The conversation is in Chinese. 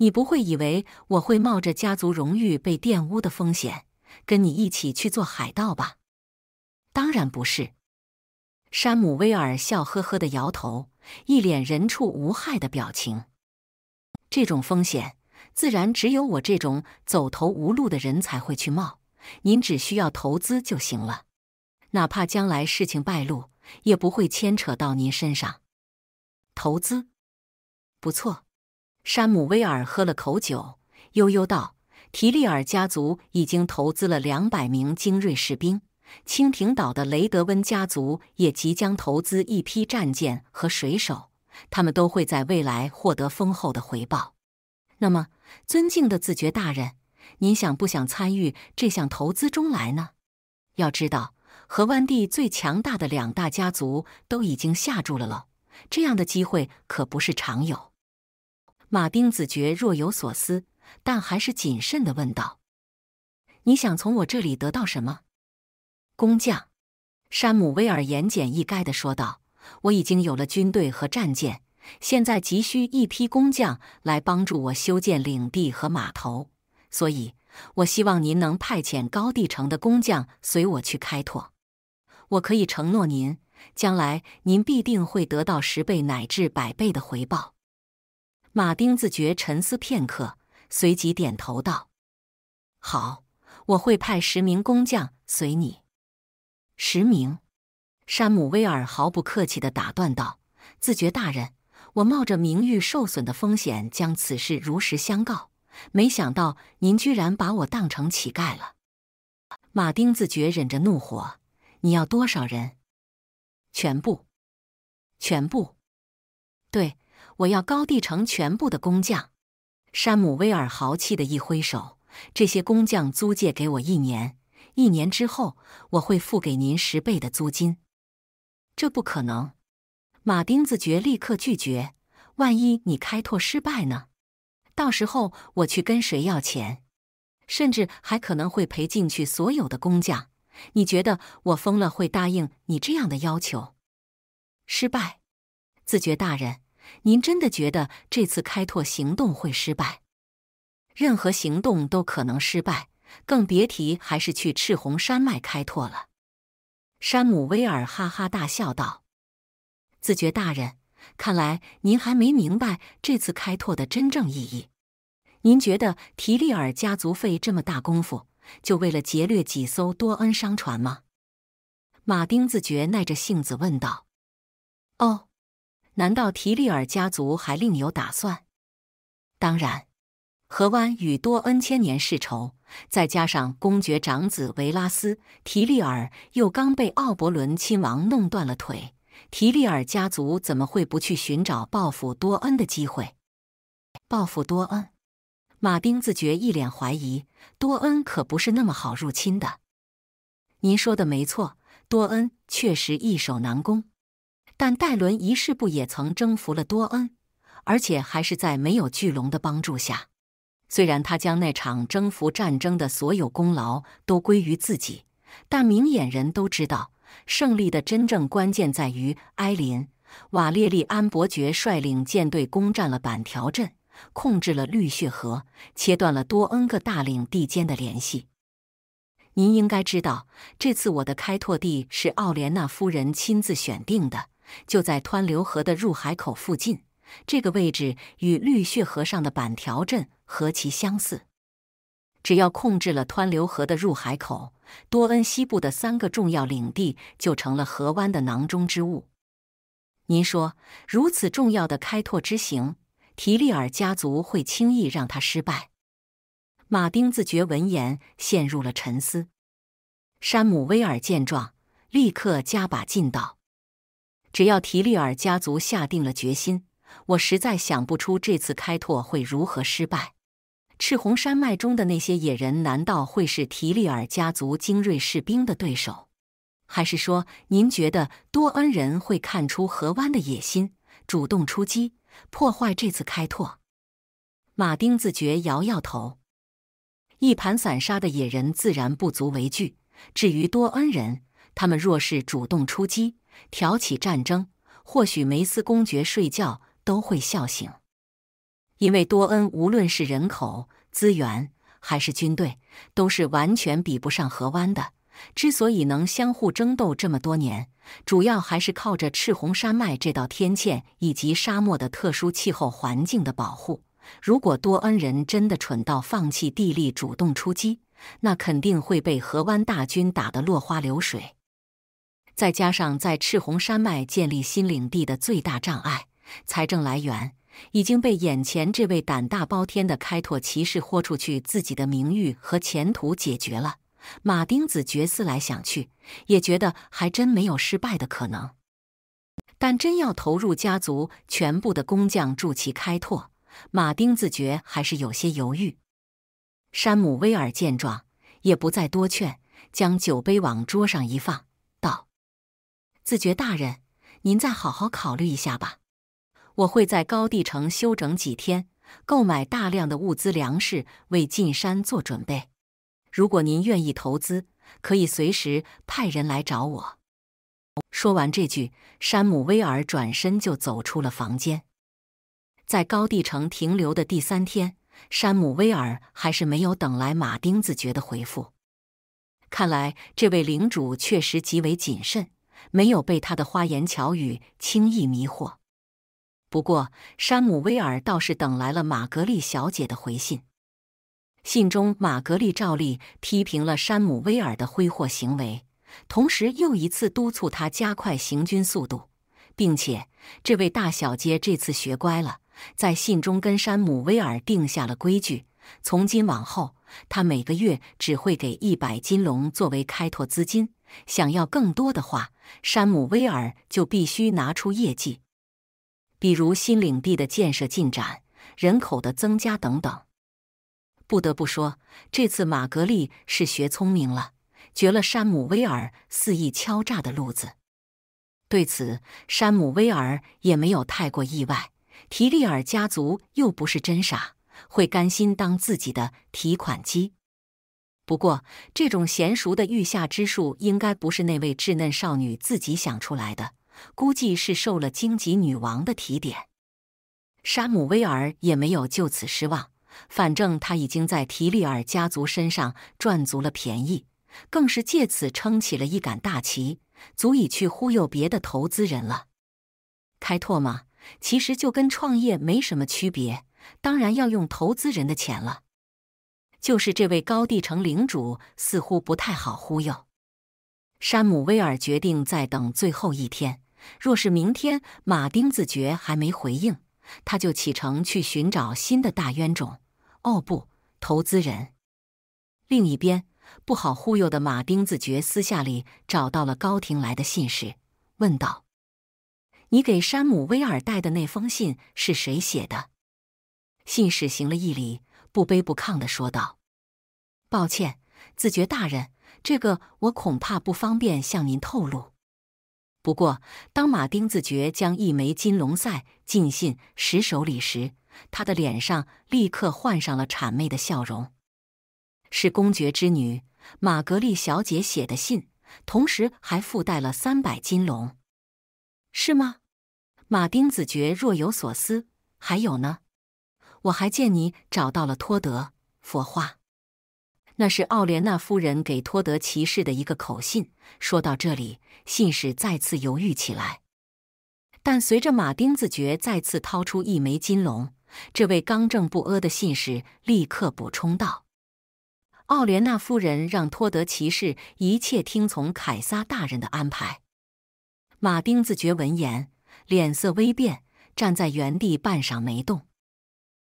你不会以为我会冒着家族荣誉被玷污的风险，跟你一起去做海盗吧？当然不是。山姆威尔笑呵呵的摇头，一脸人畜无害的表情。这种风险，自然只有我这种走投无路的人才会去冒。您只需要投资就行了，哪怕将来事情败露，也不会牵扯到您身上。投资？不错。山姆威尔喝了口酒，悠悠道：“提利尔家族已经投资了两百名精锐士兵，青蜓岛的雷德温家族也即将投资一批战舰和水手，他们都会在未来获得丰厚的回报。那么，尊敬的自觉大人，您想不想参与这项投资中来呢？要知道，河湾地最强大的两大家族都已经下注了了，这样的机会可不是常有。”马丁子爵若有所思，但还是谨慎的问道：“你想从我这里得到什么？”工匠山姆威尔言简意赅的说道：“我已经有了军队和战舰，现在急需一批工匠来帮助我修建领地和码头，所以我希望您能派遣高地城的工匠随我去开拓。我可以承诺您，将来您必定会得到十倍乃至百倍的回报。”马丁自觉沉思片刻，随即点头道：“好，我会派十名工匠随你。”十名，山姆威尔毫不客气的打断道：“自觉大人，我冒着名誉受损的风险将此事如实相告，没想到您居然把我当成乞丐了。”马丁自觉忍着怒火：“你要多少人？全部，全部，对。”我要高地城全部的工匠，山姆威尔豪气的一挥手。这些工匠租借给我一年，一年之后我会付给您十倍的租金。这不可能！马丁子爵立刻拒绝。万一你开拓失败呢？到时候我去跟谁要钱？甚至还可能会赔进去所有的工匠。你觉得我疯了？会答应你这样的要求？失败，自觉大人。您真的觉得这次开拓行动会失败？任何行动都可能失败，更别提还是去赤红山脉开拓了。山姆威尔哈哈大笑道：“子爵大人，看来您还没明白这次开拓的真正意义。您觉得提利尔家族费这么大功夫，就为了劫掠几艘多恩商船吗？”马丁自觉耐着性子问道：“哦。”难道提利尔家族还另有打算？当然，河湾与多恩千年世仇，再加上公爵长子维拉斯·提利尔又刚被奥伯伦亲王弄断了腿，提利尔家族怎么会不去寻找报复多恩的机会？报复多恩？马丁自觉一脸怀疑。多恩可不是那么好入侵的。您说的没错，多恩确实易守难攻。但戴伦一世不也曾征服了多恩，而且还是在没有巨龙的帮助下。虽然他将那场征服战争的所有功劳都归于自己，但明眼人都知道，胜利的真正关键在于埃林·瓦列利安伯爵率领舰队攻占了板条镇，控制了绿血河，切断了多恩个大领地间的联系。您应该知道，这次我的开拓地是奥莲娜夫人亲自选定的。就在湍流河的入海口附近，这个位置与绿血河上的板条镇何其相似！只要控制了湍流河的入海口，多恩西部的三个重要领地就成了河湾的囊中之物。您说，如此重要的开拓之行，提利尔家族会轻易让他失败？马丁自觉闻言陷入了沉思。山姆威尔见状，立刻加把劲道。只要提利尔家族下定了决心，我实在想不出这次开拓会如何失败。赤红山脉中的那些野人，难道会是提利尔家族精锐士兵的对手？还是说，您觉得多恩人会看出河湾的野心，主动出击，破坏这次开拓？马丁自觉摇摇头。一盘散沙的野人自然不足为惧，至于多恩人，他们若是主动出击，挑起战争，或许梅斯公爵睡觉都会笑醒，因为多恩无论是人口、资源还是军队，都是完全比不上河湾的。之所以能相互争斗这么多年，主要还是靠着赤红山脉这道天堑以及沙漠的特殊气候环境的保护。如果多恩人真的蠢到放弃地利主动出击，那肯定会被河湾大军打得落花流水。再加上在赤红山脉建立新领地的最大障碍——财政来源，已经被眼前这位胆大包天的开拓骑士豁出去自己的名誉和前途解决了。马丁子爵思来想去，也觉得还真没有失败的可能。但真要投入家族全部的工匠助其开拓，马丁子爵还是有些犹豫。山姆威尔见状，也不再多劝，将酒杯往桌上一放。自觉大人，您再好好考虑一下吧。我会在高地城休整几天，购买大量的物资粮食，为进山做准备。如果您愿意投资，可以随时派人来找我。说完这句，山姆威尔转身就走出了房间。在高地城停留的第三天，山姆威尔还是没有等来马丁自觉的回复。看来这位领主确实极为谨慎。没有被他的花言巧语轻易迷惑。不过，山姆威尔倒是等来了玛格丽小姐的回信。信中，玛格丽照例批评了山姆威尔的挥霍行为，同时又一次督促他加快行军速度。并且，这位大小姐这次学乖了，在信中跟山姆威尔定下了规矩：从今往后，他每个月只会给一百金龙作为开拓资金，想要更多的话。山姆威尔就必须拿出业绩，比如新领地的建设进展、人口的增加等等。不得不说，这次玛格丽是学聪明了，绝了山姆威尔肆意敲诈的路子。对此，山姆威尔也没有太过意外。提利尔家族又不是真傻，会甘心当自己的提款机。不过，这种娴熟的御下之术应该不是那位稚嫩少女自己想出来的，估计是受了荆棘女王的提点。山姆威尔也没有就此失望，反正他已经在提利尔家族身上赚足了便宜，更是借此撑起了一杆大旗，足以去忽悠别的投资人了。开拓嘛，其实就跟创业没什么区别，当然要用投资人的钱了。就是这位高地城领主似乎不太好忽悠，山姆威尔决定再等最后一天。若是明天马丁子爵还没回应，他就启程去寻找新的大冤种，哦不，投资人。另一边，不好忽悠的马丁子爵私下里找到了高廷来的信使，问道：“你给山姆威尔带的那封信是谁写的？”信使行了一礼。不卑不亢的说道：“抱歉，子爵大人，这个我恐怕不方便向您透露。不过，当马丁子爵将一枚金龙塞进信石手里时，他的脸上立刻换上了谄媚的笑容。是公爵之女玛格丽小姐写的信，同时还附带了三百金龙，是吗？”马丁子爵若有所思。“还有呢？”我还见你找到了托德佛画，那是奥莲娜夫人给托德骑士的一个口信。说到这里，信使再次犹豫起来，但随着马丁子爵再次掏出一枚金龙，这位刚正不阿的信使立刻补充道：“奥莲娜夫人让托德骑士一切听从凯撒大人的安排。”马丁子爵闻言，脸色微变，站在原地半晌没动。